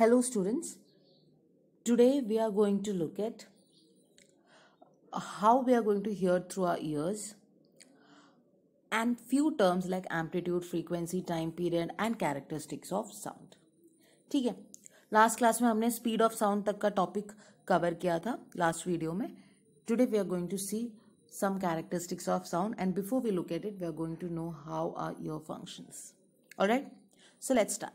Hello students, today we are going to look at how we are going to hear through our ears and few terms like amplitude, frequency, time period and characteristics of sound. ठीक last class में हमने speed of sound तक का topic cover किया last video में. Today we are going to see some characteristics of sound and before we look at it, we are going to know how are your functions. Alright, so let's start.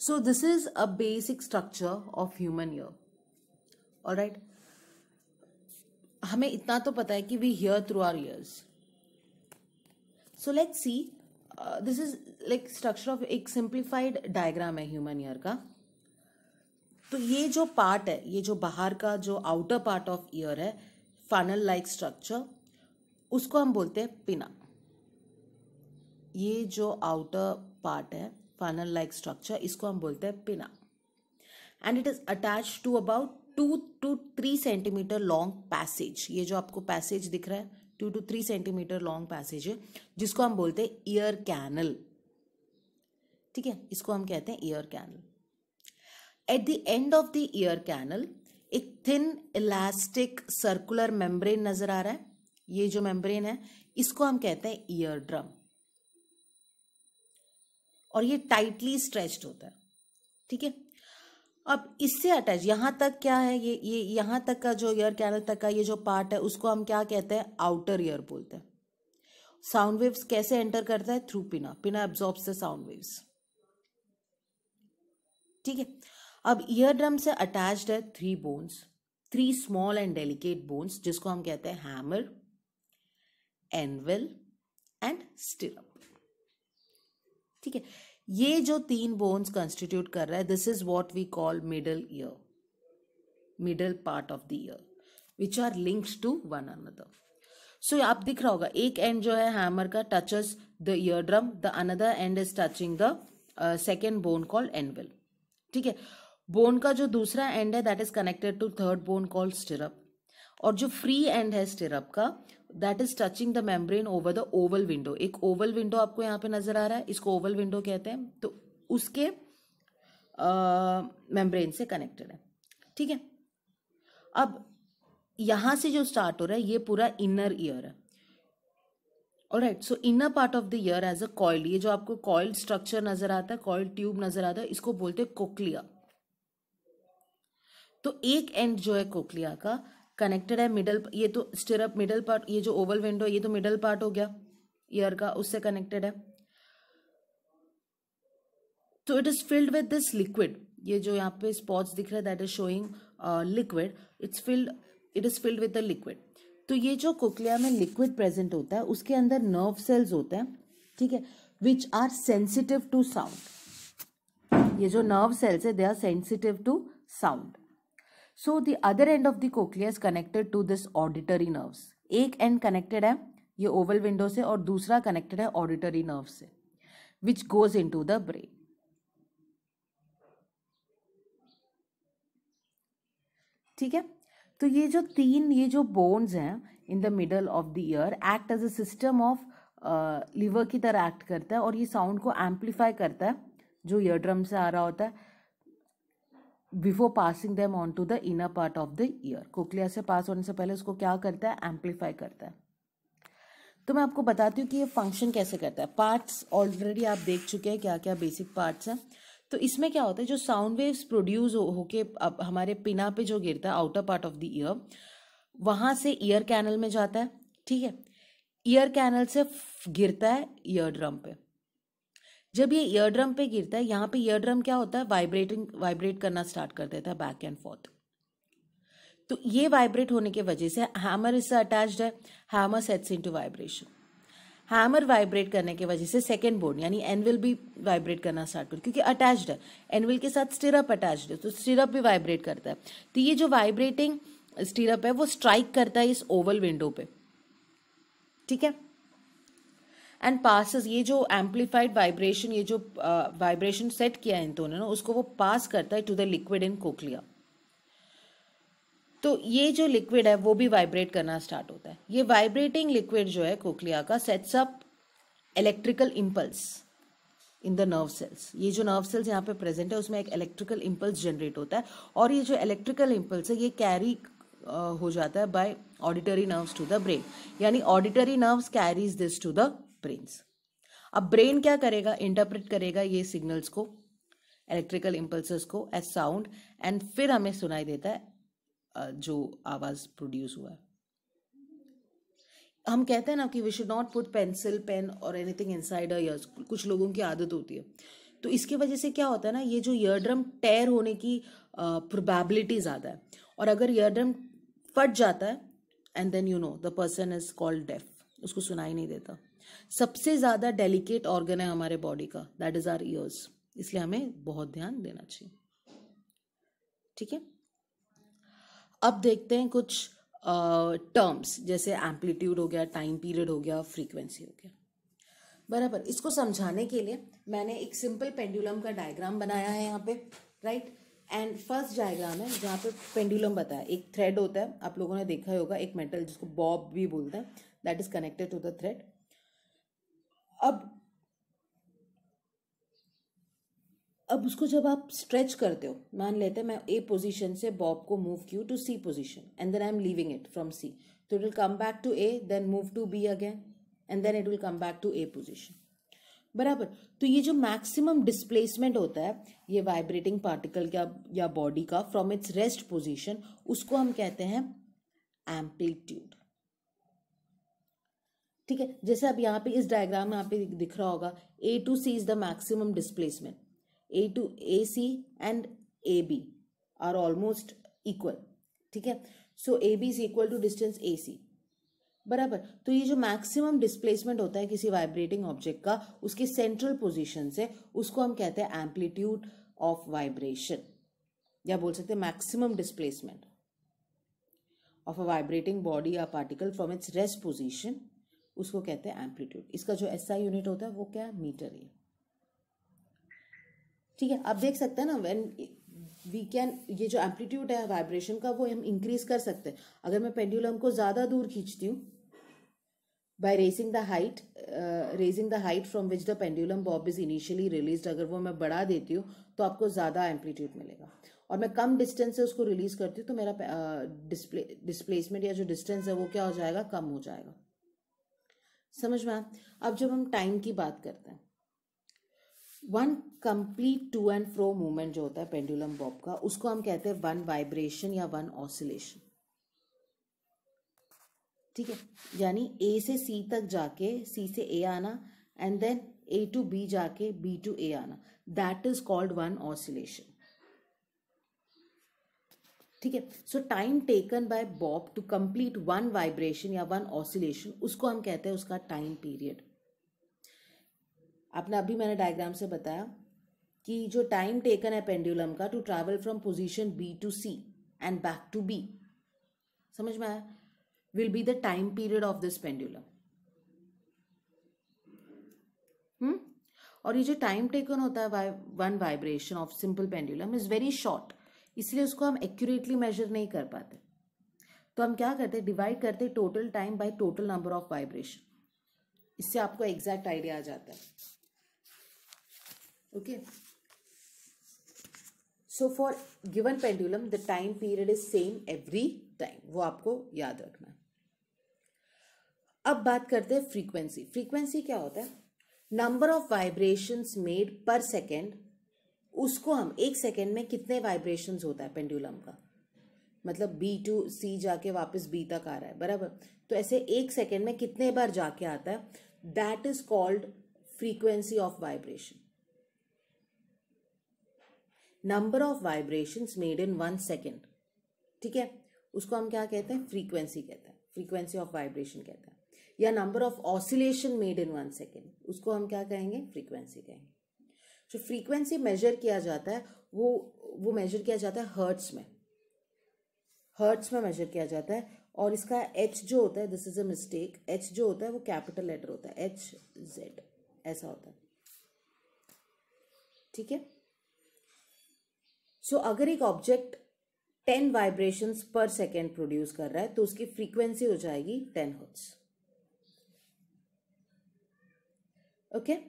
So this is a basic structure of human ear. Alright. हमें इतना तो पता है कि we hear through our ears so let see this is like structure of एक simplified diagram है human ear का तो ये जो पार्ट है ये जो बाहर का जो आउटर पार्ट ऑफ ईयर है फाइनल लाइक स्ट्रक्चर उसको हम बोलते हैं पिना ये जो आउटर पार्ट है फनल लाइक स्ट्रक्चर इसको हम बोलते हैं pinna and it is attach to about two two three centimetre long passage ये जो आपको पैसेज दिख रहा है two two three centimetre long passage है जिसको हम बोलते हैं ईयर कैनल ठीक है इसको हम कहते हैं ear canal at the end of the ear canal एक थिन इलास्टिक सर्कुलर मेम्ब्रेन नजर आ रहा है ये जो मेम्ब्रेन है इसको हम कहते हैं ईयर ड्रम और ये टाइटली स्ट्रेच्ड होता है ठीक है अब इससे अटैच यहां तक क्या है ये ये यहां तक का जो ईयर कैनल तक का ये जो पार्ट है उसको हम क्या कहते हैं आउटर ईयर बोलते हैं साउंड वेव्स कैसे एंटर करता है थ्रू पिना पिना एब्जॉर्ब द साउंड वेव्स ठीक है अब ईयर ड्रम से अटैच्ड है three bones three small and delicate bones जिसको हम कहते हैं हैमर एनवेल एंड स्टिरप ठीक है ये जो तीन बोन्स कंस्टिट्यूट कर रहा है this is what we call middle ear middle part of the ear which are links to one another so आप दिख रहा होगा एक एंड जो है हैमर का touches the ear drum the another end is touching the second bone call anvil ठीक है बोन का जो दूसरा एंड है that is connected to third bone call stirrup और जो फ्री एंड है स्टिरप का that is touching the membrane over the oval window एक ओवल विंडो आपको यहाँ पे नजर आ रहा है इसको ओवल विंडो कहते हैं तो उसके मेम्ब्रेन uh, से कनेक्टेड है ठीक है अब यहां से जो स्टार्ट हो रहा है ये पूरा इनर ईयर है और right so inner part of the ear as a coil ये जो आपको कॉइल्ड स्ट्रक्चर नजर आता है कॉइल्ड ट्यूब नजर आता है इसको बोलते हैं कोकलिया तो एक एंड जो है कोकलिया का कनेक्टेड है मिडल ये तो स्टिरअप मिडल पार्ट ये जो ओवल विंडो ये तो मिडल पार्ट हो गया ईयर का उससे कनेक्टेड है तो it is filled with this liquid ये जो यहाँ पे स्पॉट्स दिख रहा है that is showing liquid it's filled it is filled with the liquid तो ये जो कोकलिया में लिक्विड प्रेजेंट होता है उसके अंदर नर्व सेल्स होते हैं ठीक है which are sensitive to sound ये जो नर्व सेल्स है they are sensitive to sound so the other end of the cochlea is connected to this auditory nerves एक एंड कनेक्टेड है ये ओवल विंडो से और दूसरा कनेक्टेड है ऑडिटरी नर्व से which goes into the brain ठीक है तो ये जो तीन ये जो बोन्स हैं in the middle of the ear act as a system of lever की तरह एक्ट करता है और ये साउंड को एम्पलीफाई करता है जो ईयर ड्रम से आ रहा होता है before passing them on to the inner part of the ear cochlea से पास होने से पहले उसको क्या करता है एम्पलीफाई करता है तो मैं आपको बताती हूँ कि ये फंक्शन कैसे करता है पार्ट्स ऑलरेडी आप देख चुके हैं क्या क्या बेसिक पार्ट्स हैं तो इसमें क्या होता है जो साउंड वेव्स प्रोड्यूस हो होके अब हमारे पिना पे जो गिरता है outer part of the ear वहाँ से ईयर कैनल में जाता है ठीक है ईयर कैनल से गिरता है ईयर ड्रम पे जब ये ईयर ड्रम पे गिरता है यहाँ पे ईयर ड्रम क्या होता है वाइब्रेटिंग वाइब्रेट करना स्टार्ट कर देता है बैक एंड फोर्थ तो ये वाइब्रेट होने की वजह से हैमर इससे अटैच्ड है hammer sets into vibration hammer vibrate करने की वजह से सेकेंड बोर्ड यानी एनविल भी वाइब्रेट करना स्टार्ट कर क्योंकि अटैच्ड है एनविल के साथ स्टिरअप अटैच्ड है तो स्टिरअप भी वाइब्रेट करता है तो ये जो वाइब्रेटिंग स्टिरअप है वो स्ट्राइक करता है इस ओवल विंडो पे ठीक है एंड पास ये जो एम्पलीफाइड वाइब्रेशन ये जो वाइब्रेशन uh, सेट किया है इन दोनों ने उसको वो पास करता है to the liquid in cochlea तो ये जो लिक्विड है वो भी वाइब्रेट करना स्टार्ट होता है ये वाइब्रेटिंग लिक्विड जो है कोकलिया का sets up electrical impulse in the nerve cells ये जो नर्व सेल्स यहाँ पे प्रेजेंट है उसमें एक इलेक्ट्रिकल इम्पल्स जनरेट होता है और ये जो इलेक्ट्रिकल इम्पल्स है ये कैरी uh, हो जाता है by auditory nerves to the brain यानी auditory nerves carries this to the brains अब ब्रेन क्या करेगा इंटरप्रेट करेगा ये सिग्नल्स को इलेक्ट्रिकल इम्पल्स को एज साउंड एंड फिर हमें सुनाई देता है जो आवाज़ प्रोड्यूस हुआ है हम कहते हैं ना कि we should not put pencil pen और एनीथिंग इन साइड अयर्स कुछ लोगों की आदत होती है तो इसकी वजह से क्या होता है ना ये जो ईयर ड्रम टेयर होने की प्रोबेबिलिटी ज़्यादा है और अगर ईयर ड्रम फट जाता है and then you know the person is called deaf उसको सुनाई नहीं देता सबसे ज़्यादा डेलिकेट ऑर्गन है हमारे बॉडी का दैट इज़ आर ईयर्स इसलिए हमें बहुत ध्यान देना चाहिए ठीक है अब देखते हैं कुछ टर्म्स uh, जैसे एम्पलीट्यूड हो गया टाइम पीरियड हो गया फ्रीक्वेंसी हो गया बराबर इसको समझाने के लिए मैंने एक सिंपल पेंडुलम का डायग्राम बनाया है यहाँ पे राइट एंड फर्स्ट डायग्राम है जहाँ पे पेंडुलम बताया एक थ्रेड होता है आप लोगों ने देखा होगा एक मेटल जिसको बॉब भी बोलते हैं that is connected to the thread अब अब उसको जब आप स्ट्रेच करते हो मान लेते हैं मैं ए पोजीशन से बॉब को move Q to C position and then I am leaving it from C तो it will come back to A then move to B again and then it will come back to A position बराबर तो ये जो maximum displacement होता है ये vibrating particle का या बॉडी का फ्रॉम इट्स रेस्ट पोजीशन उसको हम कहते हैं एम्पलीट्यूड ठीक है जैसे अब यहाँ पे इस डायग्राम में यहाँ पे दिख रहा होगा A to C is the maximum displacement A to A C and A B are almost equal ठीक है so A B is equal to distance A C बराबर तो ये जो मैक्सिमम डिस्प्लेसमेंट होता है किसी वाइब्रेटिंग ऑब्जेक्ट का उसके सेंट्रल पोजिशन से उसको हम कहते हैं एम्पलीट्यूड ऑफ वाइब्रेशन या बोल सकते हैं maximum displacement of a vibrating body या particle from its rest position उसको कहते हैं एम्पलीट्यूड इसका जो एस SI यूनिट होता है वो क्या है मीटर ही ठीक है आप देख सकते हैं ना वेन वी कैन ये जो एम्पलीट्यूड है वाइब्रेशन का वो हम इंक्रीज कर सकते हैं अगर मैं पेंडुलम को ज़्यादा दूर खींचती हूँ by raising the height raising the height from which the pendulum bob is initially release अगर वो मैं बढ़ा देती हूँ तो आपको ज़्यादा एम्पलीट्यूड मिलेगा और मैं कम डिस्टेंस से उसको रिलीज करती हूँ तो मेरा डिस्प्ले uh, डिस्प्लेसमेंट या जो डिस्टेंस है वो क्या हो जाएगा कम हो जाएगा समझ में अब जब हम टाइम की बात करते हैं one complete to and fro movement जो होता है पेंडुलम बॉब का उसको हम कहते हैं वन वाइब्रेशन या वन ऑसिलेशन ठीक है यानी ए से सी तक जाके सी से ए आना and then A to B जाके बी टू ए आना that is called one oscillation ठीक है so time taken by bob to complete one vibration या वन ऑसिलेशन उसको हम कहते हैं उसका टाइम पीरियड आपने अभी मैंने डायग्राम से बताया कि जो टाइम टेकन है पेंडुलम का to travel from position B to C and back to B समझ में आया will be the time period of this pendulum और ये जो टाइम टेकन होता है one vibration of simple pendulum is very short इसलिए उसको हम एक्यूरेटली मेजर नहीं कर पाते तो हम क्या करते डिवाइड करते total time by total number of vibration इससे आपको एग्जैक्ट आइडिया आ जाता है okay so for given pendulum the time period is same every time वो आपको याद रखना है अब बात करते हैं फ्रीक्वेंसी फ्रीक्वेंसी क्या होता है number of vibrations made per second उसको हम एक सेकेंड में कितने वाइब्रेशन होता है पेंडुलम का मतलब बी टू सी जाके वापस बी तक आ रहा है बराबर तो ऐसे एक सेकेंड में कितने बार जाके आता है that is called frequency of vibration number of vibration made in one second ठीक है उसको हम क्या कहते हैं फ्रीक्वेंसी कहते हैं फ्रीक्वेंसी ऑफ वाइब्रेशन कहते हैं या number of oscillation made in one second उसको हम क्या कहेंगे फ्रीक्वेंसी कहेंगे जो फ्रीक्वेंसी मेजर किया जाता है वो वो मेजर किया जाता है हर्ट्स में हर्ट्स में मेजर किया जाता है और इसका एच जो होता है this is a mistake H जो होता है वो कैपिटल लेटर होता है एच जेड ऐसा होता है ठीक है सो अगर एक object ten vibration per second produce कर रहा है तो उसकी फ्रीक्वेंसी हो जाएगी टेन हर्ट्स ओके okay?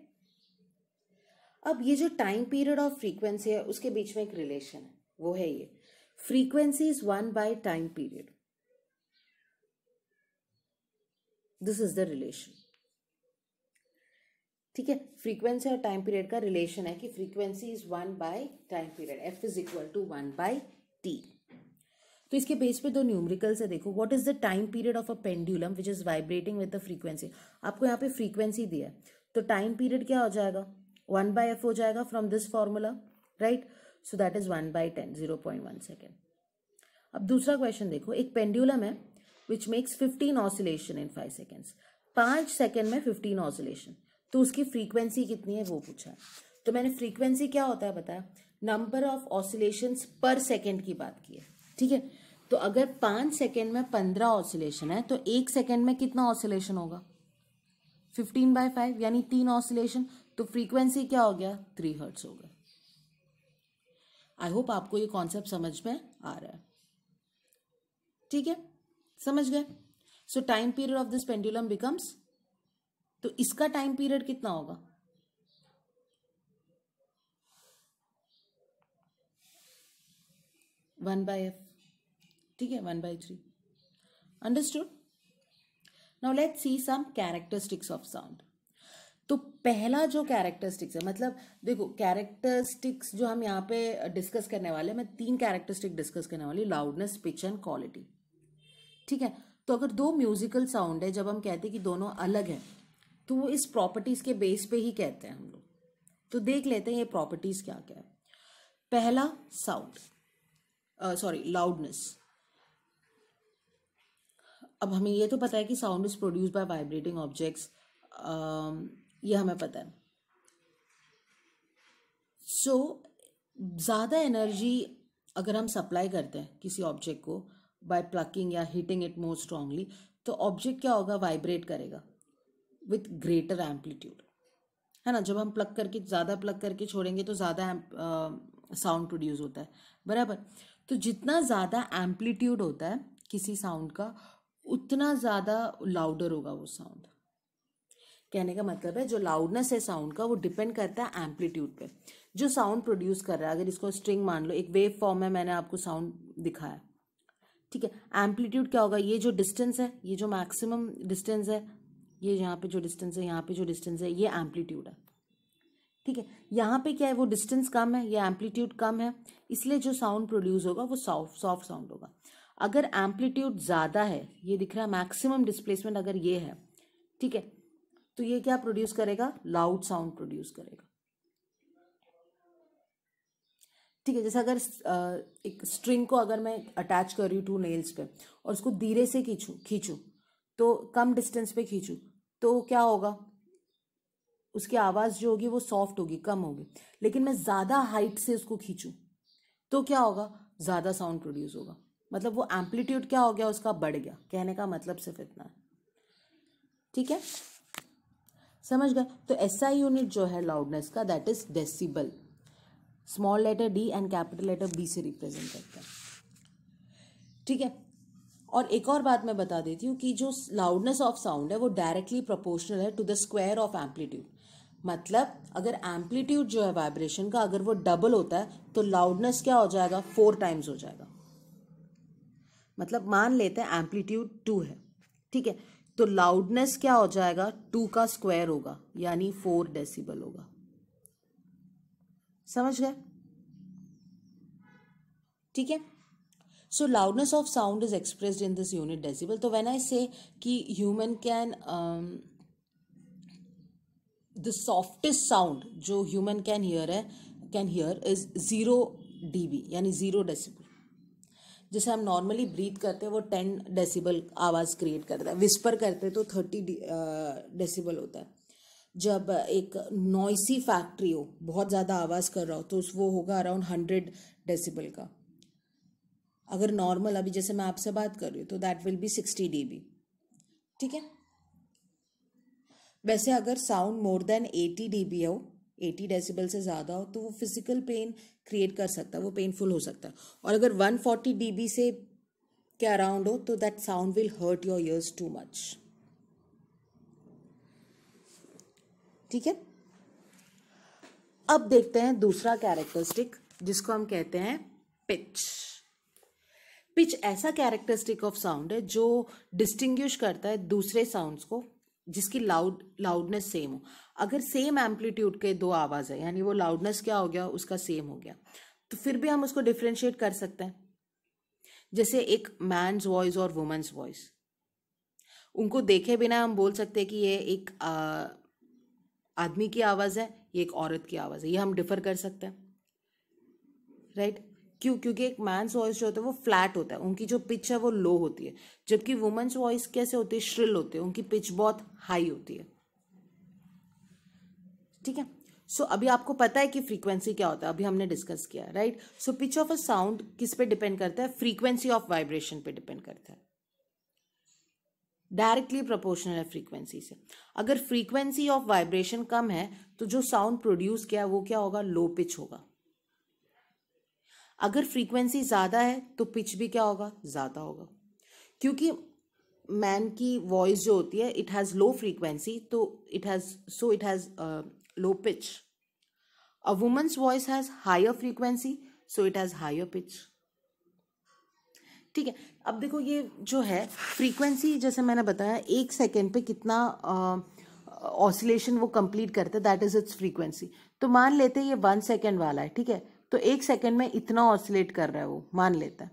अब ये जो टाइम पीरियड ऑफ फ्रीक्वेंसी है उसके बीच में एक रिलेशन है वो है ये frequency is one by time period this is the relation ठीक है फ्रीक्वेंसी और टाइम पीरियड का रिलेशन है कि frequency is one by time period F is equal to one by T तो इसके बेस पे दो न्यूमरिकल्स है देखो what is the time period of a pendulum which is vibrating with the frequency आपको यहाँ पे फ्रीक्वेंसी दिया है तो टाइम पीरियड क्या हो जाएगा वन बाई एफ हो जाएगा from this formula right so that is one by ten zero point one second अब दूसरा क्वेश्चन देखो एक पेंड्यूलम है which makes fifteen oscillation in five seconds पाँच सेकेंड में फिफ्टीन ऑसिलेशन तो उसकी फ्रीक्वेंसी कितनी है वो पूछा है तो मैंने फ्रीक्वेंसी क्या होता है बताया number of oscillation per second की बात की है ठीक है तो अगर पाँच सेकेंड में पंद्रह ऑसिलेशन है तो एक सेकेंड में कितना ऑसिलेशन होगा फिफ्टीन बाय फाइव यानी तीन ऑसिलेशन तो फ्रीक्वेंसी क्या हो गया थ्री हर्ट्स हो गया आई होप आपको ये कॉन्सेप्ट समझ में आ रहा है ठीक है समझ गए so time period of this pendulum becomes तो इसका टाइम पीरियड कितना होगा वन बाय एफ ठीक है one by three understood now let see some characteristics of sound तो पहला जो कैरेक्टरिस्टिक्स है मतलब देखो कैरेक्टरिस्टिक्स जो हम यहाँ पे डिस्कस करने वाले मैं तीन कैरेक्टरिस्टिक डिस्कस करने वाली लाउडनेस पिच एंड क्वालिटी ठीक है तो अगर दो म्यूजिकल साउंड है जब हम कहते हैं कि दोनों अलग हैं तो वो इस प्रॉपर्टीज़ के बेस पे ही कहते हैं हम लोग तो देख लेते हैं ये प्रॉपर्टीज़ क्या क्या है पहला साउंड सॉरी लाउडनेस अब हमें ये तो पता है कि sound is produce by vibrating objects यह हमें पता है सो so, ज़्यादा एनर्जी अगर हम सप्लाई करते हैं किसी ऑब्जेक्ट को बाय प्लकिंग या हीटिंग इट मोर स्ट्रांगली तो ऑब्जेक्ट क्या होगा वाइब्रेट करेगा विथ ग्रेटर एम्पलीट्यूड है ना जब हम प्लग करके ज़्यादा प्लग करके छोड़ेंगे तो ज़्यादा साउंड प्रोड्यूस होता है बराबर तो जितना ज़्यादा एम्पलीट्यूड होता है किसी साउंड का उतना ज़्यादा लाउडर होगा वो साउंड कहने का मतलब है जो लाउडनेस है साउंड का वो डिपेंड करता है एम्पलीट्यूड पे जो साउंड प्रोड्यूस कर रहा है अगर इसको स्ट्रिंग मान लो एक वेव फॉर्म में मैंने आपको साउंड दिखाया ठीक है एम्पलीट्यूड क्या होगा ये जो डिस्टेंस है ये जो मैक्सिमम डिस्टेंस है ये यहाँ पे जो डिस्टेंस है यहाँ पे जो डिस्टेंस है ये एम्पलीट्यूड है ठीक है यहाँ पे क्या है वो डिस्टेंस कम है ये एम्पलीट्यूड कम है इसलिए जो साउंड प्रोड्यूस होगा वो सॉफ्ट सॉफ्ट साउंड होगा अगर एम्पलीट्यूड ज़्यादा है ये दिख रहा है मैक्सिमम डिस्प्लेसमेंट अगर ये है ठीक है तो ये क्या प्रोड्यूस करेगा लाउड साउंड प्रोड्यूस करेगा ठीक है जैसे अगर एक स्ट्रिंग को अगर मैं अटैच कर रही हूँ टू नेल्स पे और उसको धीरे से खींचू खींचू तो कम डिस्टेंस पे खींचू तो क्या होगा उसकी आवाज़ जो होगी वो सॉफ्ट होगी कम होगी लेकिन मैं ज़्यादा हाइट से उसको खींचूँ तो क्या होगा ज़्यादा साउंड प्रोड्यूस होगा मतलब वो एम्पलीट्यूड क्या हो गया उसका बढ़ गया कहने का मतलब सिर्फ इतना है ठीक है समझ गए तो ऐसा यूनिट जो है लाउडनेस का that is decibel small letter D and capital letter B से रिप्रेजेंट करता है ठीक है और एक और बात मैं बता देती हूँ कि जो लाउडनेस ऑफ साउंड है वो डायरेक्टली प्रोपोर्शनल है to the square of amplitude मतलब अगर एम्पलीट्यूड जो है वाइब्रेशन का अगर वो डबल होता है तो लाउडनेस क्या हो जाएगा फोर टाइम्स हो जाएगा मतलब मान लेते हैं एम्पलीट्यूड टू है ठीक है तो लाउडनेस क्या हो जाएगा टू का स्क्वायर होगा यानी फोर डेसिबल होगा समझ गए ठीक है so loudness of sound is express in this unit decibel तो व्हेन आई से कि human can the softest sound जो ह्यूमन कैन हियर है can hear is zero DB यानी जीरो डेसिबल जैसे हम नॉर्मली ब्रीथ करते हैं वो टेन डेसिबल आवाज़ क्रिएट करता है विस्पर करते हैं तो थर्टी डेसिबल होता है जब एक नॉइसी फैक्ट्री हो बहुत ज़्यादा आवाज़ कर रहा हो तो वो होगा अराउंड हंड्रेड डेसिबल का अगर नॉर्मल अभी जैसे मैं आपसे बात कर रही हूँ तो that will be sixty D B ठीक है वैसे अगर sound more than eighty D B हो एटी डेसिबल से ज़्यादा हो तो वो फिजिकल पेन क्रिएट कर सकता है वो पेनफुल हो सकता है और अगर वन फोर्टी डी बी से के अराउंड हो तो that sound will hurt your ears too much ठीक है अब देखते हैं दूसरा कैरेक्टरिस्टिक जिसको हम कहते हैं पिच पिच ऐसा कैरेक्टरिस्टिक ऑफ साउंड है जो डिस्टिंग्विश करता है दूसरे साउंड्स को जिसकी लाउड लाउडनेस सेम हो अगर सेम एम्पलीट्यूड के दो आवाज़ है यानी वो लाउडनेस क्या हो गया उसका सेम हो गया तो फिर भी हम उसको डिफ्रेंशिएट कर सकते हैं जैसे एक मैंस वॉइस और वुमेंस वॉइस उनको देखे बिना हम बोल सकते हैं कि ये एक आदमी की आवाज़ है ये एक औरत की आवाज़ है ये हम डिफ़र कर सकते हैं राइट क्यों क्योंकि एक मैंस वॉइस जो होता है वो फ्लैट होता है उनकी जो पिच है वो लो होती है जबकि वुमेन्स वॉइस कैसे होती है श्रिल होती है उनकी पिच बहुत हाई होती है ठीक है सो so, अभी आपको पता है कि फ्रीक्वेंसी क्या होता है अभी हमने डिस्कस किया right so pitch of a sound किस पे डिपेंड करता है फ्रीक्वेंसी ऑफ वाइब्रेशन पे डिपेंड करता है डायरेक्टली प्रोपोर्शनल है फ्रीक्वेंसी से अगर फ्रीक्वेंसी ऑफ वाइब्रेशन कम है तो जो साउंड प्रोड्यूस किया है वो क्या होगा लो पिच होगा अगर फ्रीक्वेंसी ज़्यादा है तो पिच भी क्या होगा ज़्यादा होगा क्योंकि मैन की वॉइस जो होती है इट हैज़ लो फ्रीक्वेंसी तो it has so it has low pitch a woman's voice has higher frequency so it has higher pitch ठीक है अब देखो ये जो है फ्रीक्वेंसी जैसे मैंने बताया एक सेकेंड पे कितना ऑसिलेशन uh, वो कंप्लीट करते दैट इज़ इट्स फ्रीक्वेंसी तो मान लेते ये वन सेकेंड वाला है ठीक है तो एक सेकेंड में इतना ऑसिलेट कर रहा है वो मान लेता है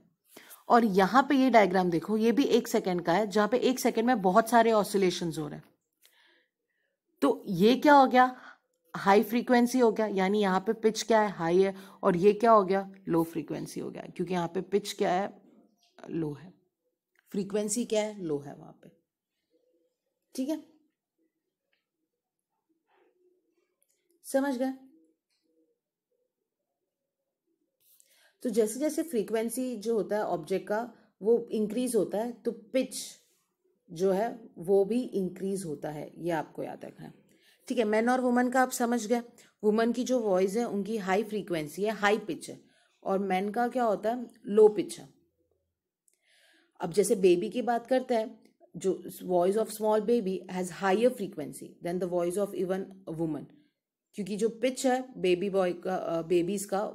और यहाँ पे ये डायग्राम देखो ये भी एक सेकेंड का है जहां पे एक सेकेंड में बहुत सारे ऑसिलेशन हो रहे हैं तो ये क्या हो गया हाई फ्रीक्वेंसी हो गया यानी यहाँ पे पिच क्या है हाई है और ये क्या हो गया लो फ्रीक्वेंसी हो गया क्योंकि यहाँ पे पिच क्या है लो है फ्रीक्वेंसी क्या है लो है वहां पे ठीक है समझ गए तो जैसे जैसे फ्रीक्वेंसी जो होता है ऑब्जेक्ट का वो इंक्रीज होता है तो पिच जो है वो भी इंक्रीज होता है ये आपको याद रखना है ठीक है मैन और वुमन का आप समझ गए वुमन की जो वॉइस है उनकी हाई फ्रीक्वेंसी है हाई पिच है और मैन का क्या होता है लो पिच है अब जैसे बेबी की बात करते हैं जो voice of small baby has higher frequency than the voice of even woman क्योंकि जो पिच है बेबी बॉय का बेबीज़ का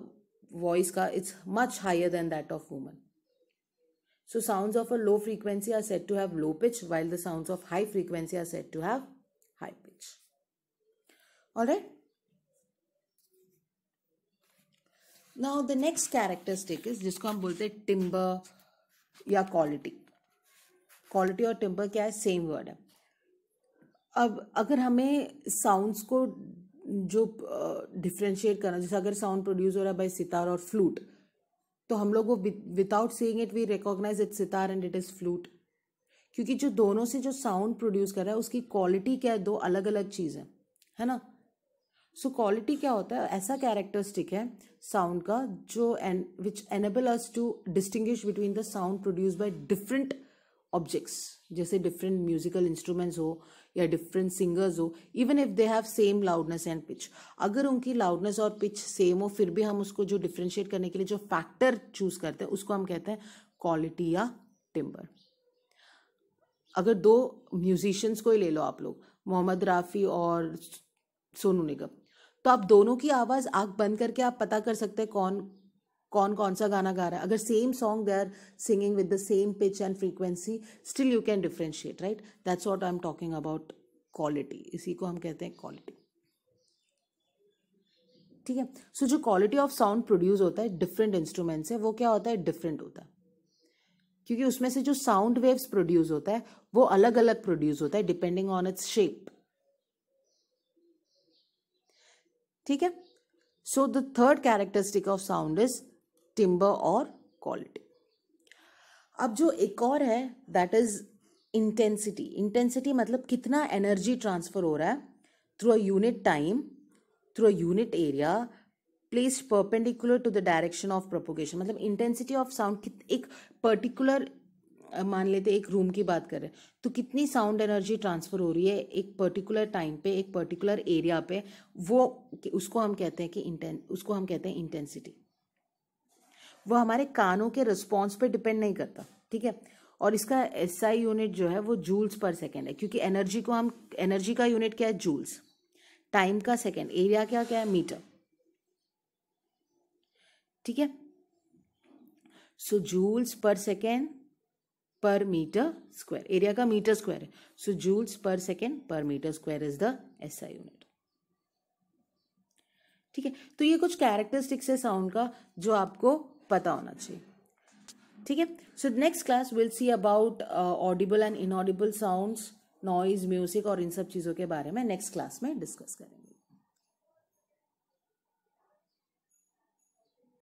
वॉइस का it's much higher than that of woman so sounds of a low frequency are said to have low pitch while the sounds of high frequency are said to have high pitch alright now the next characteristic is जिसको हम बोलते हैं timber या quality quality और timber क्या है same word है अब अगर हमें साउंड्स को जो डिफ्रेंशिएट करना जैसे अगर साउंड प्रोड्यूस हो रहा है बाई सितार और फ्लूट तो हम लोग वो without seeing it we recognise it sitar and it is flute क्योंकि जो दोनों से जो साउंड प्रोड्यूस कर रहा है उसकी क्वालिटी क्या है दो अलग अलग चीज़ है है ना सो so, क्वालिटी क्या होता है ऐसा कैरेक्टरिस्टिक है साउंड का जो an which enable us to distinguish between the sound produce by different objects जैसे डिफरेंट म्यूजिकल इंस्ट्रूमेंट्स हो या डिफरेंट सिंगर्स हो even if they have same loudness and pitch अगर उनकी लाउडनेस और पिच सेम हो फिर भी हम उसको जो डिफ्रेंशिएट करने के लिए जो फैक्टर चूज करते हैं उसको हम कहते हैं क्वालिटी या टिम्बर अगर दो म्यूजिशियंस को ही ले लो आप लोग मोहम्मद राफ़ी और सोनू निगम तो आप दोनों की आवाज़ आग बंद करके आप पता कर सकते हैं कौन कौन कौन सा गाना गा रहा है अगर same song they are singing with the same pitch and frequency still you can differentiate right that's what I am talking about quality इसी को हम कहते हैं क्वालिटी ठीक है सो जो क्वालिटी ऑफ साउंड प्रोड्यूस होता है डिफरेंट इंस्ट्रूमेंट से वो क्या होता है डिफरेंट होता है क्योंकि उसमें से जो साउंड वेव्स प्रोड्यूस होता है वो अलग अलग प्रोड्यूस होता है डिपेंडिंग ऑन इट्स शेप ठीक है so the third characteristic of sound is timbre और क्वालिटी अब जो एक और है दैट इज इंटेंसिटी इंटेंसिटी मतलब कितना एनर्जी ट्रांसफर हो रहा है थ्रू मतलब a unit time through a unit area place perpendicular to the direction of propagation मतलब इंटेंसिटी ऑफ साउंड एक पर्टिकुलर मान लेते एक रूम की बात करें तो कितनी साउंड एनर्जी ट्रांसफर हो रही है एक पर्टिकुलर टाइम पे एक पर्टिकुलर एरिया पे वो उसको हम कहते हैं कि इंटें उसको हम कहते हैं इंटेंसिटी वो हमारे कानों के रिस्पॉन्स पर डिपेंड नहीं करता ठीक है और इसका एस आई यूनिट जो है वो जूल्स पर सेकेंड है क्योंकि एनर्जी को हम एनर्जी का यूनिट क्या है जूल्स टाइम का सेकेंड एरिया क्या क्या है मीटर ठीक है so joules per second per metre square area का मीटर स्क्वायर है so joules per second per metre square is the S I unit ठीक है तो ये कुछ कैरेक्टरिस्टिक्स है साउंड का जो आपको पता होना चाहिए ठीक है so next class will see about audible and inaudible sounds noise music और इन सब चीज़ों के बारे में नेक्स्ट क्लास में डिस्कस करेंगे